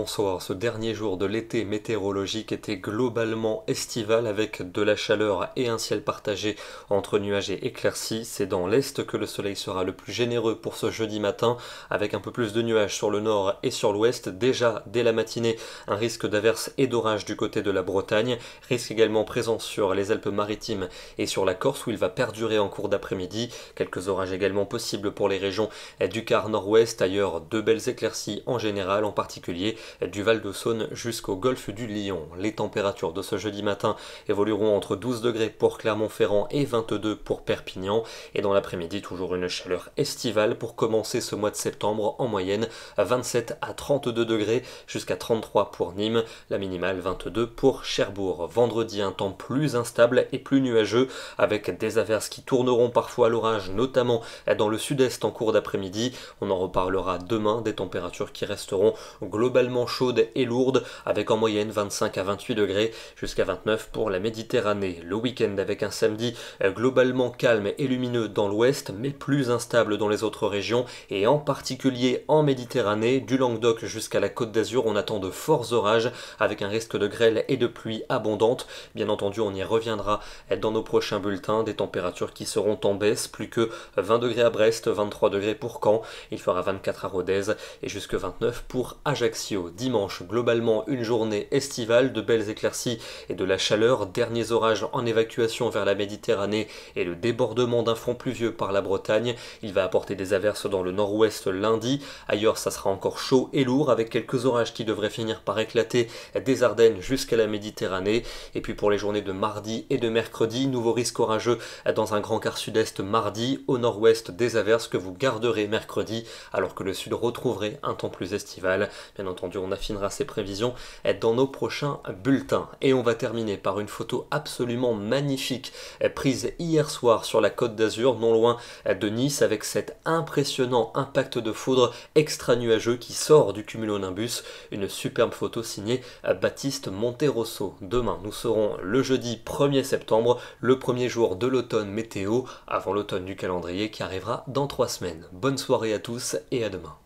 bonsoir. Ce dernier jour de l'été météorologique était globalement estival avec de la chaleur et un ciel partagé entre nuages et éclaircies. C'est dans l'est que le soleil sera le plus généreux pour ce jeudi matin avec un peu plus de nuages sur le nord et sur l'ouest. Déjà dès la matinée, un risque d'averses et d'orages du côté de la Bretagne, risque également présent sur les Alpes-Maritimes et sur la Corse où il va perdurer en cours d'après-midi. Quelques orages également possibles pour les régions du quart nord-ouest, ailleurs de belles éclaircies en général, en particulier du Val de Saône jusqu'au golfe du Lion. Les températures de ce jeudi matin évolueront entre 12 degrés pour Clermont-Ferrand et 22 pour Perpignan. Et dans l'après-midi, toujours une chaleur estivale pour commencer ce mois de septembre en moyenne à 27 à 32 degrés jusqu'à 33 pour Nîmes, la minimale 22 pour Cherbourg. Vendredi, un temps plus instable et plus nuageux avec des averses qui tourneront parfois à l'orage, notamment dans le sud-est en cours d'après-midi. On en reparlera demain des températures qui resteront globalement chaude et lourde, avec en moyenne 25 à 28 degrés, jusqu'à 29 pour la Méditerranée. Le week-end avec un samedi euh, globalement calme et lumineux dans l'ouest, mais plus instable dans les autres régions, et en particulier en Méditerranée, du Languedoc jusqu'à la Côte d'Azur, on attend de forts orages, avec un risque de grêle et de pluie abondante. Bien entendu, on y reviendra dans nos prochains bulletins, des températures qui seront en baisse, plus que 20 degrés à Brest, 23 degrés pour Caen, il fera 24 à Rodez et jusque 29 pour Ajaccio dimanche. Globalement, une journée estivale, de belles éclaircies et de la chaleur, derniers orages en évacuation vers la Méditerranée et le débordement d'un front pluvieux par la Bretagne. Il va apporter des averses dans le nord-ouest lundi. Ailleurs, ça sera encore chaud et lourd avec quelques orages qui devraient finir par éclater des Ardennes jusqu'à la Méditerranée. Et puis pour les journées de mardi et de mercredi, nouveau risque orageux dans un grand quart sud-est mardi, au nord-ouest des averses que vous garderez mercredi, alors que le sud retrouverait un temps plus estival. Bien entendu, on affinera ses prévisions dans nos prochains bulletins. Et on va terminer par une photo absolument magnifique euh, prise hier soir sur la côte d'Azur, non loin euh, de Nice, avec cet impressionnant impact de foudre extra nuageux qui sort du cumulonimbus. Une superbe photo signée euh, Baptiste Monterosso. Demain, nous serons le jeudi 1er septembre, le premier jour de l'automne météo, avant l'automne du calendrier qui arrivera dans trois semaines. Bonne soirée à tous et à demain.